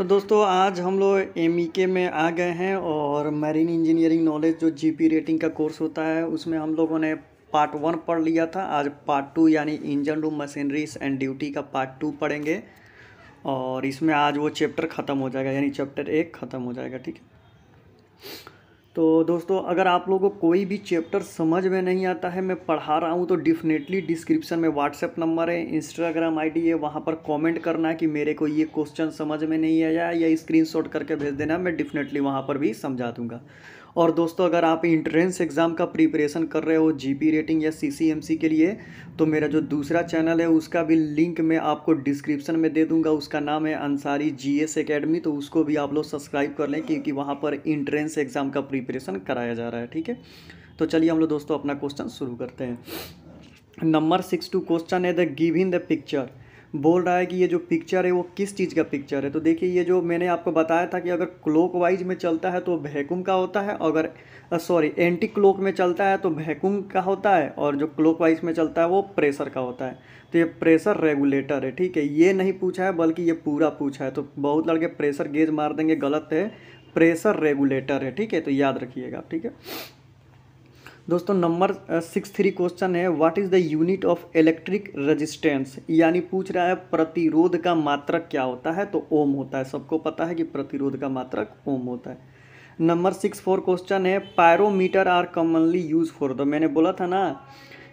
तो दोस्तों आज हम लोग एम e में आ गए हैं और मैरीन इंजीनियरिंग नॉलेज जो जीपी रेटिंग का कोर्स होता है उसमें हम लोगों ने पार्ट वन पढ़ लिया था आज पार्ट टू यानी engine room machineries and duty का पार्ट टू पढ़ेंगे और इसमें आज वो चैप्टर ख़त्म हो जाएगा यानी चैप्टर एक ख़त्म हो जाएगा ठीक है तो दोस्तों अगर आप लोगों को कोई भी चैप्टर समझ में नहीं आता है मैं पढ़ा रहा हूँ तो डिफ़िनेटली डिस्क्रिप्शन में व्हाट्सएप नंबर है इंस्टाग्राम आईडी है वहाँ पर कमेंट करना है कि मेरे को ये क्वेश्चन समझ में नहीं आया या स्क्रीनशॉट करके भेज देना मैं डिफ़िनेटली वहाँ पर भी समझा दूँगा और दोस्तों अगर आप इंट्रेंस एग्ज़ाम का प्रिपरेशन कर रहे हो जीपी रेटिंग या सीसीएमसी के लिए तो मेरा जो दूसरा चैनल है उसका भी लिंक मैं आपको डिस्क्रिप्शन में दे दूंगा उसका नाम है अंसारी जीएस एकेडमी तो उसको भी आप लोग सब्सक्राइब कर लें क्योंकि वहाँ पर इंट्रेंस एग्ज़ाम का प्रिपरेशन कराया जा रहा है ठीक है तो चलिए हम लोग दोस्तों अपना क्वेश्चन शुरू करते हैं नंबर सिक्स टू क्वेश्चन है the give in the picture बोल रहा है कि ये जो पिक्चर है वो किस चीज़ का पिक्चर है तो देखिए ये जो मैंने आपको बताया था कि अगर क्लोक वाइज में चलता है तो भैकुम का होता है अगर सॉरी एंटी क्लोक में चलता है तो भैकुम का होता है और जो क्लोक वाइज में चलता है वो प्रेशर का होता है तो ये प्रेशर रेगुलेटर है ठीक है ये नहीं पूछा है बल्कि ये पूरा पूछा है तो बहुत लड़के प्रेशर गेज मार देंगे गलत है प्रेशर रेगुलेटर है ठीक है तो याद रखिएगा ठीक है दोस्तों नंबर सिक्स थ्री क्वेश्चन है what is the unit of electric resistance यानी पूछ रहा है प्रतिरोध का मात्रक क्या होता है तो ओम होता है सबको पता है कि प्रतिरोध का मात्रक ओम होता है नंबर सिक्स फोर क्वेश्चन है pyrometer are commonly use for the मैंने बोला था ना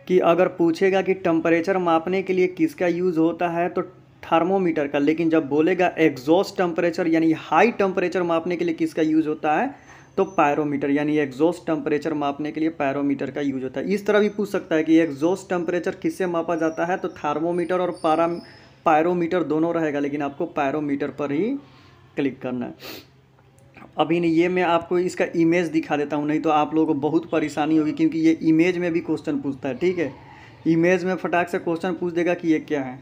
कि अगर पूछेगा कि टम्परेचर मापने के लिए किसका यूज़ होता है तो थर्मोमीटर का लेकिन जब बोलेगा एग्जॉस्ट टेम्परेचर यानी हाई टेम्परेचर मापने के लिए किसका यूज़ होता है तो पायरोमीटर यानी एग्जॉस्ट टेम्परेचर मापने के लिए पैरोमीटर का यूज होता है इस तरह भी पूछ सकता है कि एग्जॉस्ट टेम्परेचर किससे मापा जाता है तो थार्मोमीटर और पारा पायरोमीटर दोनों रहेगा लेकिन आपको पैरोमीटर पर ही क्लिक करना है अभी नहीं ये मैं आपको इसका इमेज दिखा देता हूँ नहीं तो आप लोगों को बहुत परेशानी होगी क्योंकि ये इमेज में भी क्वेश्चन पूछता है ठीक है इमेज में फटाक से क्वेश्चन पूछ देगा कि ये क्या है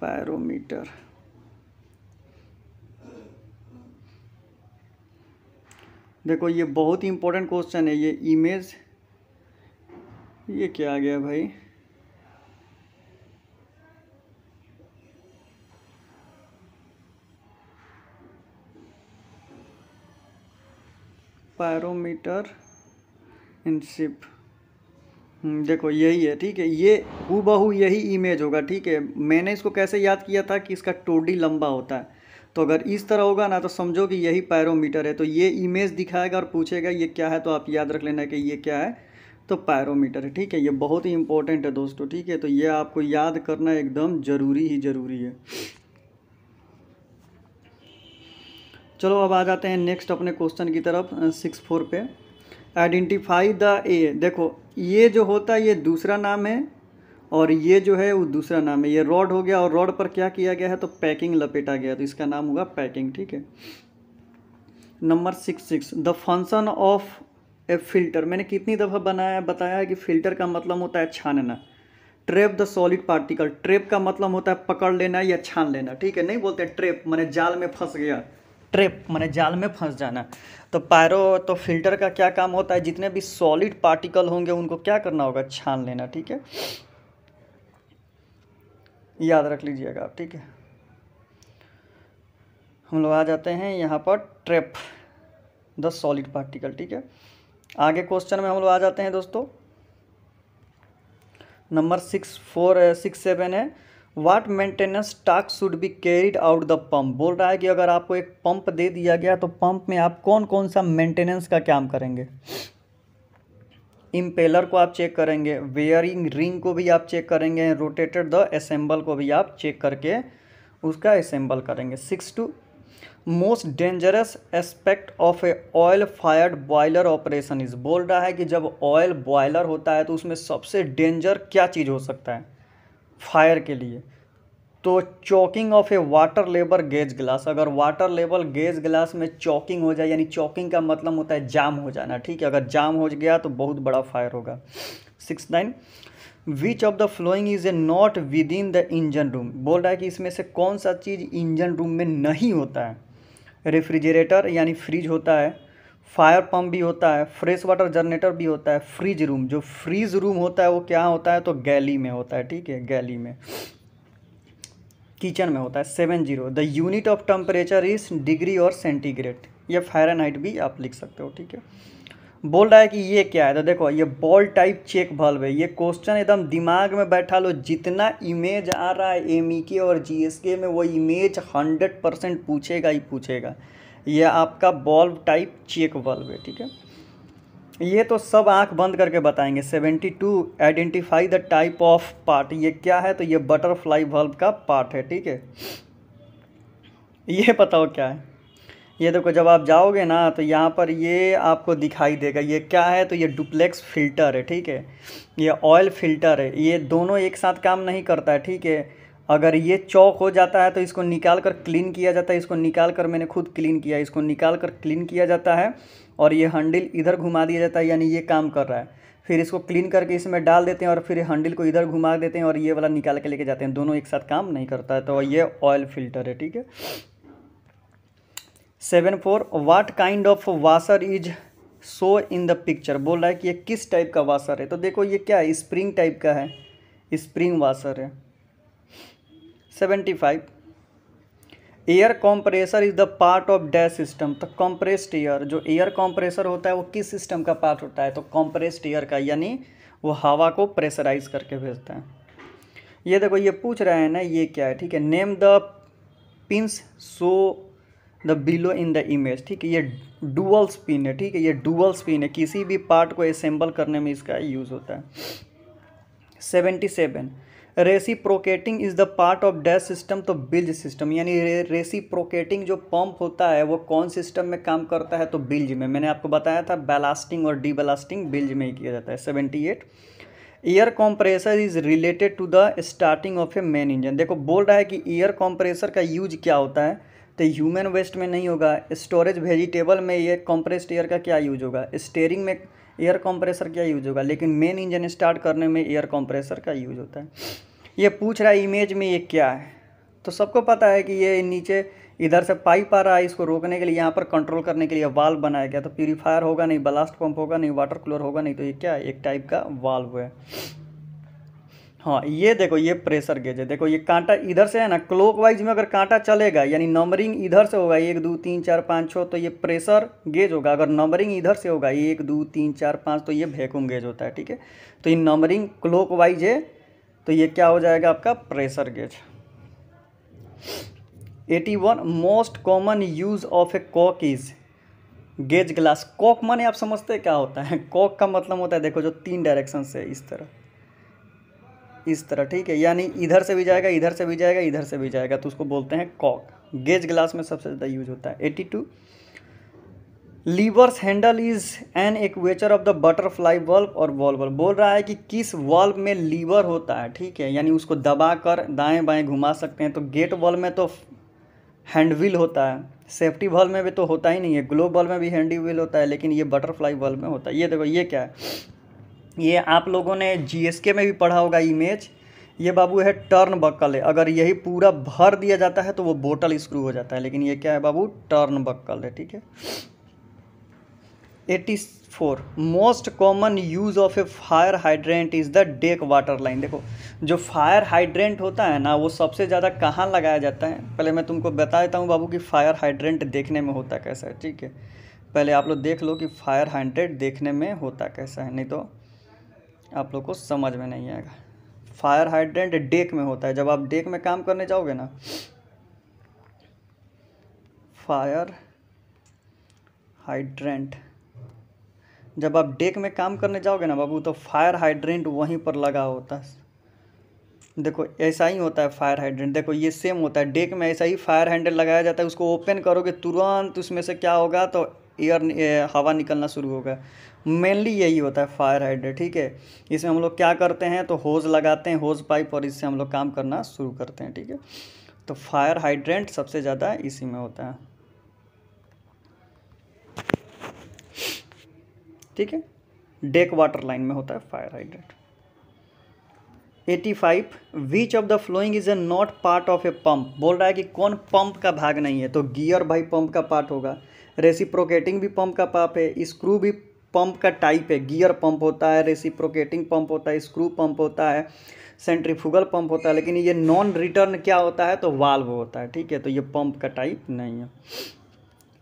पैरोमीटर देखो ये बहुत ही इम्पोर्टेंट क्वेश्चन है ये इमेज ये क्या आ गया भाई पैरोमीटर इन सिप देखो यही है ठीक है ये हु यही इमेज होगा ठीक है मैंने इसको कैसे याद किया था कि इसका टोडी लंबा होता है तो अगर इस तरह होगा ना तो समझो कि यही पैरोमीटर है तो ये इमेज दिखाएगा और पूछेगा ये क्या है तो आप याद रख लेना कि ये क्या है तो पैरोमीटर है ठीक है ये बहुत ही इंपॉर्टेंट है दोस्तों ठीक है तो ये आपको याद करना एकदम ज़रूरी ही ज़रूरी है चलो अब आ जाते हैं नेक्स्ट अपने क्वेश्चन की तरफ सिक्स फोर पे आइडेंटिफाई द ए देखो ये जो होता है ये दूसरा नाम है और ये जो है वो दूसरा नाम है ये रॉड हो गया और रॉड पर क्या किया गया है तो पैकिंग लपेटा गया तो इसका नाम होगा पैकिंग ठीक है number six six the function of a filter मैंने कितनी दफ़ा बनाया बताया है कि फिल्टर का मतलब होता है छानना trap the solid particle trap का मतलब होता है पकड़ लेना या छान लेना ठीक है नहीं बोलते ट्रेप मैंने जाल में फंस गया ट्रेप मैंने जाल में फंस जाना तो पायरो तो फिल्टर का क्या काम होता है जितने भी सॉलिड पार्टिकल होंगे उनको क्या करना होगा छान लेना ठीक है याद रख लीजिएगा आप ठीक है हम लोग आ जाते हैं यहाँ पर ट्रेप द सॉलिड पार्टिकल ठीक है आगे क्वेश्चन में हम लोग आ जाते हैं दोस्तों number six four six seven है what maintenance task should be carried out the pump बोल रहा है कि अगर आपको एक पंप दे दिया गया तो पंप में आप कौन कौन सा मेंटेनेंस का काम करेंगे इम्पेलर को आप चेक करेंगे वेयरिंग रिंग को भी आप चेक करेंगे रोटेटेड द असेंबल को भी आप चेक करके उसका असेंबल करेंगे six two most dangerous aspect of a oil fired boiler operation is बोल रहा है कि जब ऑयल बॉयलर होता है तो उसमें सबसे डेंजर क्या चीज़ हो सकता है फायर के लिए तो चॉकिंग ऑफ ए वाटर लेबर गेज ग्लास अगर वाटर लेबल गेज ग्लास में चॉकिंग हो जाए यानी चॉकिंग का मतलब होता है जाम हो जाना ठीक है अगर जाम हो गया तो बहुत बड़ा फायर होगा six nine which of the flowing is a not within the engine room बोल रहा है कि इसमें से कौन सा चीज़ इंजन रूम में नहीं होता है रेफ्रिजरेटर यानी फ्रिज होता है फायर पम्प भी होता है फ्रेश वाटर जनरेटर भी होता है फ्रिज रूम जो फ्रिज रूम होता है वो क्या होता है तो गैली में होता है ठीक है गैली में किचन में होता है seven zero the unit of temperature is degree और सेंटीग्रेड या फ़ारेनहाइट भी आप लिख सकते हो ठीक है बोल रहा है कि ये क्या है तो देखो ये बॉल टाइप चेक बल्ब है ये क्वेश्चन एकदम दिमाग में बैठा लो जितना इमेज आ रहा है एम ई के और जी एस के में वो इमेज हंड्रेड परसेंट पूछेगा ही पूछेगा यह आपका बॉल्ब टाइप चेक बल्ब है ठीक है ये तो सब आंख बंद करके बताएंगे 72 identify the type of part ये क्या है तो ये बटरफ्लाई बल्ब का पार्ट है ठीक है ये बताओ क्या है ये देखो जब आप जाओगे ना तो यहाँ पर ये आपको दिखाई देगा ये क्या है तो ये डुप्लेक्स फिल्टर है ठीक है ये ऑयल फिल्टर है ये दोनों एक साथ काम नहीं करता है ठीक है अगर ये चौक हो जाता है तो इसको निकाल कर क्लीन किया जाता है इसको निकाल कर मैंने खुद क्लीन किया इसको निकाल कर क्लीन किया जाता है और ये हंडिल इधर घुमा दिया जाता है यानी ये काम कर रहा है फिर इसको क्लीन करके इसमें डाल देते हैं और फिर हंडिल को इधर घुमा देते हैं और ये वाला निकाल के लेके जाते हैं दोनों एक साथ काम नहीं करता है तो ये ऑयल फिल्टर है ठीक है seven four what kind of washer is so in the picture बोल रहा है कि ये किस टाइप का वाशर है तो देखो ये क्या है स्प्रिंग टाइप का है स्प्रिंग वाशर है seventy five air compressor is the part of dash system तो कॉम्प्रेस्ड एयर जो एयर कॉम्प्रेसर होता है वो किस सिस्टम का पार्ट होता है तो कॉम्प्रेस्ड एयर का यानी वो हवा को प्रेशराइज करके भेजता है ये देखो ये पूछ रहे हैं ना ये क्या है ठीक है name the pins so the below in the image ठीक है ये डुअल स्पिन है ठीक है ये डुअल स्पिन है किसी भी पार्ट को असेंबल करने में इसका यूज़ होता है seventy seven reciprocating is the part of dash system तो बिल्ज सिस्टम यानी रेसी रेसिप्रोकेटिंग जो पंप होता है वो कौन सिस्टम में काम करता है तो बिल्ज में मैंने आपको बताया था बैलास्टिंग और डी बैलास्टिंग बिल्ज में ही किया जाता है seventy eight air compressor is related to the starting of a main engine देखो बोल रहा है कि ईयर कॉम्प्रेसर का यूज क्या होता है तो ह्यूमन वेस्ट में नहीं होगा स्टोरेज वेजिटेबल में ये कॉम्प्रेस्ड ईयर का क्या यूज होगा स्टेयरिंग में एयर कंप्रेसर क्या यूज होगा लेकिन मेन इंजन स्टार्ट करने में एयर कंप्रेसर का यूज होता है ये पूछ रहा है इमेज में ये क्या है तो सबको पता है कि ये नीचे इधर से पाइप आ रहा है इसको रोकने के लिए यहाँ पर कंट्रोल करने के लिए वाल्व बनाया गया तो प्यूरीफायर होगा नहीं ब्लास्ट पंप होगा नहीं वाटर कूलर होगा नहीं तो ये क्या है एक टाइप का वाल्व है हाँ ये देखो ये प्रेशर गेज है देखो ये कांटा इधर से है ना वाइज में अगर कांटा चलेगा यानी नंबरिंग इधर से होगा एक दो तीन चार पाँच छः तो ये प्रेशर गेज होगा अगर नंबरिंग इधर से होगा एक दो तीन चार पाँच तो ये वैक्यूम गेज होता है ठीक है तो ये नंबरिंग क्लॉकवाइज है तो ये क्या हो जाएगा आपका pressure gauge eighty one most common use of a cock is gauge glass cock माने आप समझते क्या होता है कॉक का मतलब होता है देखो जो तीन डायरेक्शन से इस तरह इस तरह ठीक है यानी इधर से भी जाएगा इधर से भी जाएगा इधर से भी जाएगा तो उसको बोलते हैं कॉक गेज ग्लास में सबसे ज़्यादा यूज होता है eighty two levers handle is an एक्वेचर of the butterfly bulb और वॉल्व बल्ब बोल रहा है कि किस वॉल्व में लीवर होता है ठीक है यानी उसको दबा कर दाएँ बाएँ घुमा सकते हैं तो गेट वॉल्व में तो हैंडविल होता है सेफ्टी बल्ब में भी तो होता ही नहीं है ग्लोब बल्ब में भी हैंडी व्हील होता है लेकिन ये बटरफ्लाई बल्ब में होता है ये देखो ये क्या है ये आप लोगों ने जीएसके में भी पढ़ा होगा इमेज ये बाबू है टर्न बक्कल है अगर यही पूरा भर दिया जाता है तो वो बोटल स्क्रू हो जाता है लेकिन ये क्या है बाबू टर्न बक्कल है ठीक है eighty four most common use of a fire hydrant is the deck water line देखो जो फायर हाइड्रेंट होता है ना वो सबसे ज़्यादा कहाँ लगाया जाता है पहले मैं तुमको बता देता हूँ बाबू कि फायर हाइड्रेंट देखने में होता कैसा है ठीक है पहले आप लोग देख लो कि फायर हाइड्रेंट देखने में होता कैसा है नहीं तो आप लोग को समझ में नहीं आएगा फायर हाइड्रेंट डेक में होता है जब आप डेक में काम करने जाओगे ना फायर हाइड्रेंट जब आप डेक में काम करने जाओगे ना बाबू तो फायर हाइड्रेंट वहीं पर लगा होता है देखो ऐसा ही होता है फायर हाइड्रेंट देखो ये सेम होता है डेक में ऐसा ही फायर हैंडल लगाया जाता है उसको ओपन करोगे तुरंत उसमें से क्या होगा तो एयर हवा निकलना शुरू होगा मेनली यही होता है फायर हाइड्रेट ठीक है इसमें हम लोग क्या करते हैं तो होज लगाते हैं होज पाइप और इससे हम लोग काम करना शुरू करते हैं ठीक है तो फायर हाइड्रेंट सबसे ज़्यादा इसी में होता है ठीक है डेक वाटर लाइन में होता है fire hydrant 85 which of the flowing is a not part of a pump बोल रहा है कि कौन पंप का भाग नहीं है तो गियर भाई पंप का पार्ट होगा रेसिप्रोकेटिंग भी पंप का पाप है स्क्रू भी पंप का टाइप है गियर पंप होता है रेसिप्रोकेटिंग पंप होता है स्क्रू पंप होता है सेंट्रीफुगल पंप होता है लेकिन ये नॉन रिटर्न क्या होता है तो वाल्व होता है ठीक है तो ये पंप का टाइप नहीं है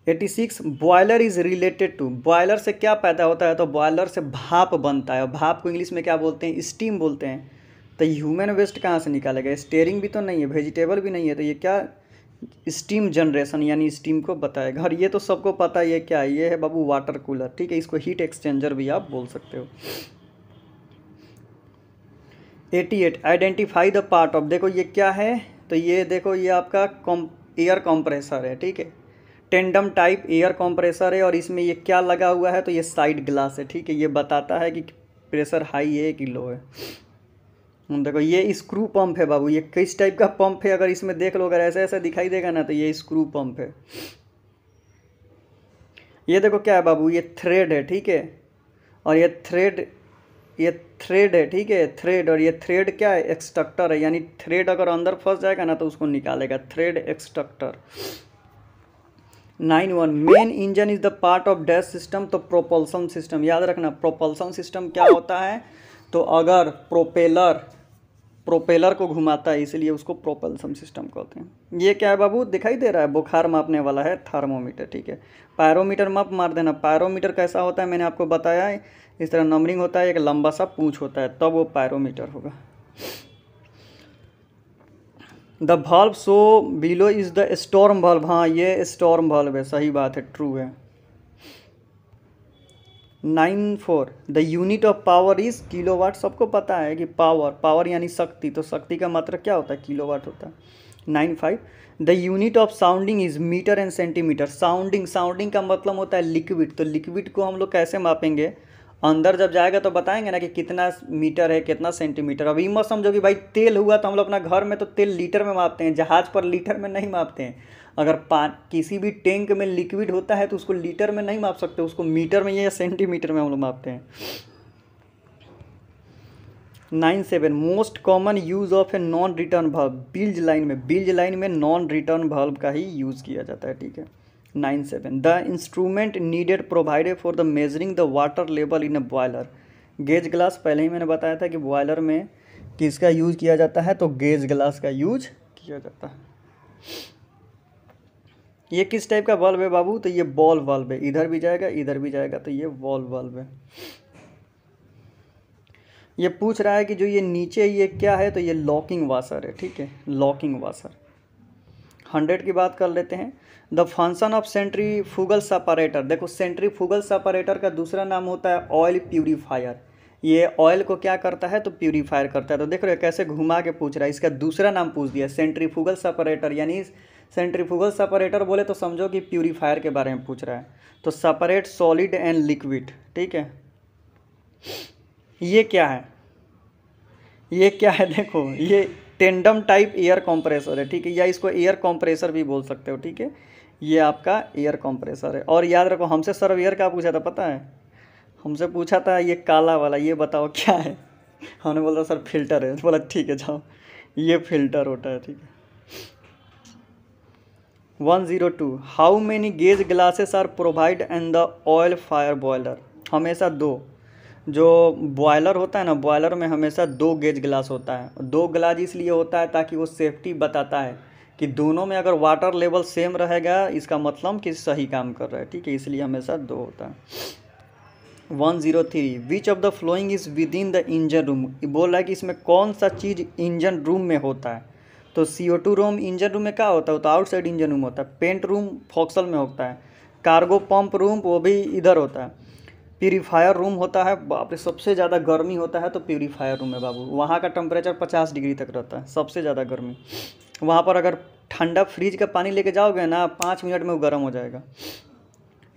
eighty six boiler is related to boiler से क्या पैदा होता है तो बॉयलर से भाप बनता है और भाप को इंग्लिश में क्या बोलते हैं स्टीम बोलते हैं तो ह्यूमन वेस्ट कहाँ से निकालेगा स्टेयरिंग भी तो नहीं है वेजिटेबल भी नहीं है तो ये क्या स्टीम जनरेशन यानी स्टीम को बताएगा और ये तो सबको पता ये क्या है ये है बाबू वाटर कूलर ठीक है इसको हीट एक्सचेंजर भी आप बोल सकते हो 88 आइडेंटिफाई द पार्ट ऑफ देखो ये क्या है तो ये देखो ये आपका कॉम एयर कॉम्प्रेसर है ठीक है टेंडम टाइप एयर कॉम्प्रेसर है और इसमें ये क्या लगा हुआ है तो ये साइड ग्लास है ठीक है ये बताता है कि प्रेशर हाई है कि लो है हम्म, देखो ये स्क्रू पंप है बाबू ये किस टाइप का पंप है अगर इसमें देख लो अगर ऐसा ऐसा दिखाई देगा ना तो ये स्क्रू पंप है ये देखो क्या है बाबू ये थ्रेड है ठीक है और ये थ्रेड ये थ्रेड है ठीक है थ्रेड और ये थ्रेड क्या है एक्सट्रक्टर है यानी थ्रेड अगर अंदर फंस जाएगा ना तो उसको निकालेगा thread extractor nine one main engine is the part of dash system तो प्रोपल्सन सिस्टम याद रखना प्रोपल्सन सिस्टम क्या होता है तो अगर प्रोपेलर प्रोपेलर को घुमाता है इसलिए उसको प्रोपेल्सम सिस्टम कहते हैं ये क्या है बाबू दिखाई दे रहा है बुखार मापने वाला है थर्मोमीटर ठीक है पायरोमीटर माप मार देना पायरोमीटर कैसा होता है मैंने आपको बताया है इस तरह नंबरिंग होता है एक लंबा सा पूछ होता है तब तो वो पायरोमीटर होगा the valve so below is the storm valve हाँ ये स्टॉर्म भल्व है सही बात है ट्रू है nine four the unit of power is kilowatt सबको पता है कि पावर पावर यानी शक्ति तो शक्ति का मात्र क्या होता है किलो वाट होता है nine five the unit of sounding is metre and centimetre sounding sounding का मतलब होता है लिक्विड तो लिक्विड को हम लोग कैसे मापेंगे अंदर जब जाएगा तो बताएंगे ना कि कितना मीटर है कितना सेंटीमीटर अब मौसम जो समझो कि भाई तेल हुआ तो हम लोग अपना घर में तो तेल लीटर में मापते हैं जहाज़ पर लीटर में नहीं मापते हैं अगर पान किसी भी टैंक में लिक्विड होता है तो उसको लीटर में नहीं माप सकते उसको मीटर में या सेंटीमीटर में हम लोग मापते हैं nine seven most common use of a non return बल्ब बिल्ज लाइन में बिल्ज लाइन में नॉन रिटर्न बल्ब का ही यूज़ किया जाता है ठीक है nine seven the instrument needed provided for the measuring the water level in a boiler gauge glass पहले ही मैंने बताया था कि बॉयलर में किसका यूज़ किया जाता है तो गेज ग्लास का यूज किया जाता है ये किस टाइप का बल्ब है बाबू तो ये बॉल बल्ब है इधर भी जाएगा इधर भी जाएगा तो ये बॉल बल्ब है ये पूछ रहा है कि जो ये नीचे ये क्या है तो ये लॉकिंग वाशर है ठीक है लॉकिंग वाशर हंड्रेड की बात कर लेते हैं the function of centrifugal separator देखो सेंट्री फूगल सपारेटर का दूसरा नाम होता है ऑयल प्यूरीफायर ये ऑयल को क्या करता है तो प्योरीफायर करता है तो देख रहे हो कैसे घुमा के पूछ रहा है इसका दूसरा नाम पूछ दिया सेंट्री फूगल सपरेटर यानी सेंट्रीफ्यूगल सेपरेटर बोले तो समझो कि प्यूरीफायर के बारे में पूछ रहा है तो सेपरेट सॉलिड एंड लिक्विड ठीक है ये क्या है ये क्या है देखो ये टेंडम टाइप एयर कंप्रेसर है ठीक है या इसको एयर कंप्रेसर भी बोल सकते हो ठीक है ये आपका एयर कंप्रेसर है और याद रखो हमसे सर्व एयर का पूछा था पता है हमसे पूछा था ये काला वाला ये बताओ क्या है हमने बोला सर फिल्टर है बोला ठीक है जाओ ये फिल्टर होता है ठीक है one zero two how many gauge glasses are provide in the oil fire boiler हमेशा दो जो बॉयलर होता है ना बॉयलर में हमेशा दो गेज ग्लास होता है दो ग्लास इसलिए होता है ताकि वो सेफ्टी बताता है कि दोनों में अगर वाटर लेवल सेम रहेगा इसका मतलब कि सही काम कर रहा है ठीक है इसलिए हमेशा दो होता है one zero three which of the following is within the engine room बोल रहा है कि इसमें कौन सा चीज़ इंजन रूम में होता है तो C O two room engine room में क्या होता है तो आउटसाइड इंजन रूम होता है पेंट रूम फॉक्सल में होता है कार्गो पंप रूम वो भी इधर होता है प्यूरीफायर रूम होता है बाप रे सबसे ज़्यादा गर्मी होता है तो प्यूरीफायर रूम है बाबू वहाँ का टेम्परेचर पचास डिग्री तक रहता है सबसे ज़्यादा गर्मी वहाँ पर अगर ठंडा फ्रिज का पानी लेके जाओगे ना पाँच मिनट में वो गर्म हो जाएगा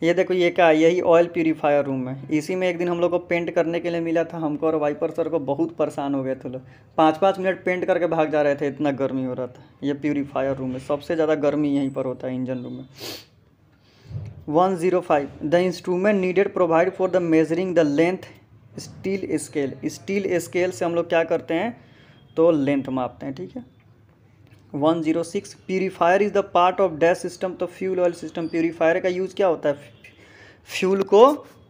ये देखो ये क्या यही ऑयल प्यूरीफायर रूम है इसी में एक दिन हम लोग को पेंट करने के लिए मिला था हमको और वाइपर सर को बहुत परेशान हो गए थे लोग पाँच पाँच मिनट पेंट करके भाग जा रहे थे इतना गर्मी हो रहा था ये प्यूरीफायर रूम है सबसे ज़्यादा गर्मी यहीं पर होता है इंजन रूम में one zero five the instrument needed provide for the measuring the length steel scale steel scale से हम लोग क्या करते हैं तो लेंथ मापते हैं ठीक है one zero six purifier is the part of dash system तो फ्यूल ऑयल सिस्टम प्यूरीफायर का यूज़ क्या होता है फ्यूल को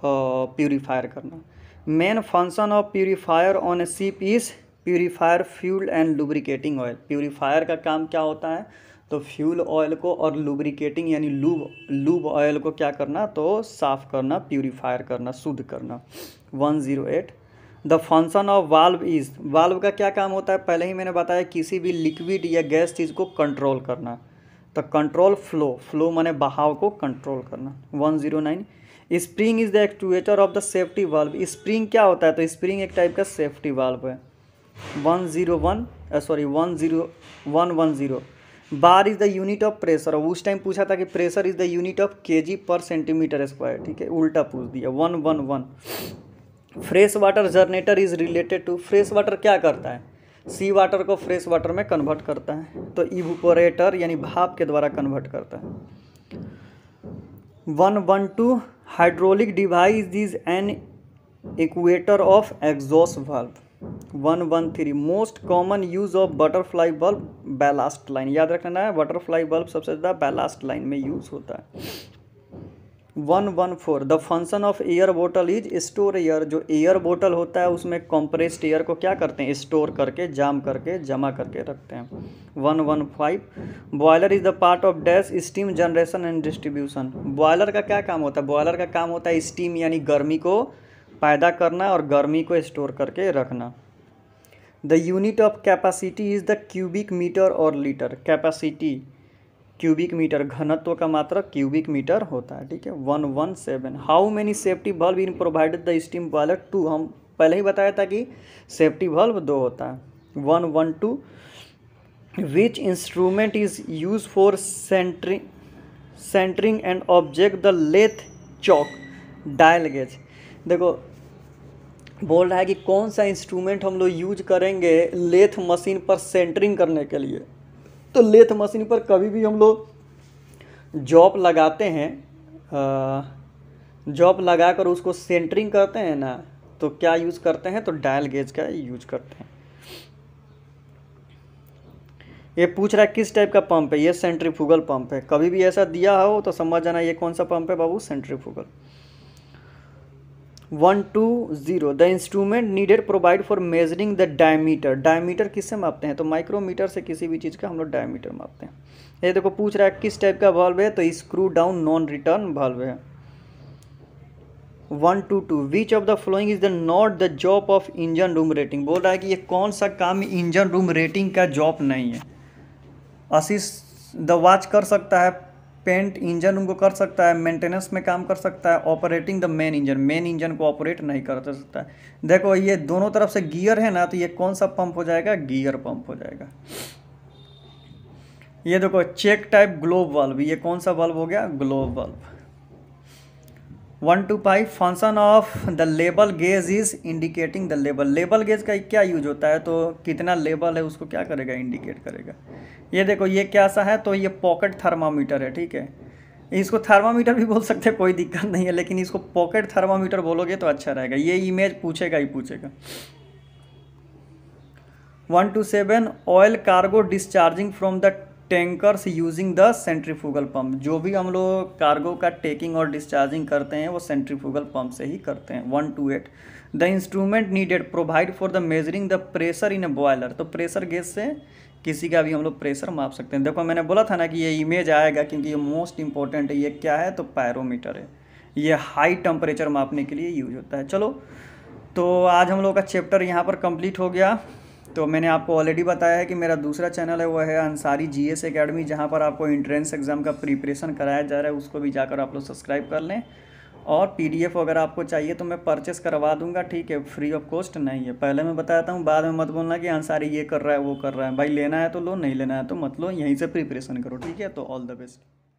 प्यूरीफायर करना main function of purifier on a ship is purifier fuel and lubricating oil purifier का काम क्या होता है तो फ्यूल ऑयल को और लुब्रिकेटिंग यानी लूब लूब ऑयल को क्या करना तो साफ़ करना प्यूरीफायर करना शुद्ध करना one zero eight the function of valve is valve का क्या काम होता है पहले ही मैंने बताया किसी भी लिक्विड या गैस चीज़ को कंट्रोल करना तो कंट्रोल फ्लो फ्लो माने बहाव को कंट्रोल करना one zero nine spring is the actuator of the safety valve spring क्या होता है तो स्प्रिंग एक टाइप का सेफ्टी वाल्व है one zero one sorry one zero one one zero bar is the unit of pressure उस time पूछा था कि pressure is the unit of K G पर सेंटीमीटर स्क्वायर ठीक है उल्टा पूछ दिया one one one fresh water generator is related to fresh water क्या करता है सी वाटर को फ्रेश वाटर में कन्वर्ट करता है तो इवोपोरेटर यानी भाप के द्वारा कन्वर्ट करता है one one to hydraulic device is an equator of exhaust bulb one one three most common use of butterfly bulb ballast line याद रखना है बटरफ्लाई बल्ब सबसे ज़्यादा बैलास्ट लाइन में यूज़ होता है one one four the function of air bottle is store air जो air bottle होता है उसमें कंप्रेस्ड एयर को क्या करते हैं स्टोर करके जाम करके जमा करके रखते हैं one one five boiler is the part of dash steam generation and distribution boiler का क्या काम होता है बॉयलर का काम होता है स्टीम यानी गर्मी को पैदा करना और गर्मी को स्टोर करके रखना the unit of capacity is the cubic metre और लीटर कैपेसिटी क्यूबिक मीटर घनत्व का मात्रक क्यूबिक मीटर होता है ठीक है one one seven how many safety बल्ब in provided the steam boiler two हम पहले ही बताया था कि सेफ्टी बल्ब दो होता है one one two which instrument is use for centering centering and object the lathe chuck dial gauge देखो बोल रहा है कि कौन सा इंस्ट्रूमेंट हम लोग यूज करेंगे लेथ मशीन पर सेंटरिंग करने के लिए तो लेथ मशीन पर कभी भी हम लोग जॉब लगाते हैं जॉब लगा कर उसको सेंटरिंग करते हैं ना तो क्या यूज़ करते हैं तो डायल गेज का यूज करते हैं ये पूछ रहा है किस टाइप का पंप है ये सेंट्रीफ्यूगल पंप है कभी भी ऐसा दिया हो तो समझ जाना ये कौन सा पंप है बाबू centrifugal one two zero the instrument needed provide for measuring the diameter diameter किससे मापते हैं तो माइक्रोमीटर से किसी भी चीज़ का हम लोग डायमीटर मापते हैं ये देखो पूछ रहा है किस टाइप का बल्ब है तो स्क्रू डाउन नॉन रिटर्न बल्ब है one two two which of the flowing is the not the job of engine room rating बोल रहा है कि ये कौन सा काम इंजन रूम रेटिंग का जॉब नहीं है आशीष द वॉच कर सकता है पेंट इंजन उनको कर सकता है मेंटेनेंस में काम कर सकता है operating the main engine main engine को ऑपरेट नहीं कर सकता है देखो ये दोनों तरफ से गियर है ना तो ये कौन सा पंप हो जाएगा गियर पंप हो जाएगा ये देखो चेक टाइप ग्लोब वाल्व ये कौन सा बल्ब हो गया globe bulb one two five function of the label gauge is indicating the label label gauge का क्या यूज होता है तो कितना लेबल है उसको क्या करेगा इंडिकेट करेगा ये देखो ये क्या सा है तो ये पॉकेट थर्मामीटर है ठीक है इसको थर्मामीटर भी बोल सकते हैं कोई दिक्कत नहीं है लेकिन इसको पॉकेट थर्मामीटर बोलोगे तो अच्छा रहेगा ये इमेज पूछेगा ही पूछेगा one two seven oil cargo discharging from the tankers using the centrifugal pump जो भी हम लोग कार्गो का टेकिंग और डिस्चार्जिंग करते हैं वो सेंट्रीफ्यूगल पंप से ही करते हैं one two eight the instrument needed provide for the measuring the pressure in a boiler तो प्रेशर गैस से किसी का भी हम लोग प्रेशर माप सकते हैं देखो मैंने बोला था ना कि ये इमेज आएगा क्योंकि ये मोस्ट इंपॉर्टेंट है ये क्या है तो पैरोमीटर है ये हाई टेम्परेचर मापने के लिए यूज होता है चलो तो आज हम लोग का चैप्टर यहाँ पर कंप्लीट हो गया तो मैंने आपको ऑलरेडी बताया है कि मेरा दूसरा चैनल है वो है अंसारी जी एस अकेडमी जहाँ पर आपको इंट्रेंस एग्ज़ाम का प्रिपरेशन कराया जा रहा है उसको भी जाकर आप लोग सब्सक्राइब कर लें और पीडीएफ अगर आपको चाहिए तो मैं परचेस करवा दूंगा ठीक है फ्री ऑफ कॉस्ट नहीं है पहले मैं बताता हूँ बाद में मत बोलना कि अंसारी ये कर रहा है वो कर रहा है भाई लेना है तो लो नहीं लेना है तो मत लो यहीं से प्रिपरेशन करो ठीक है तो ऑल द बेस्ट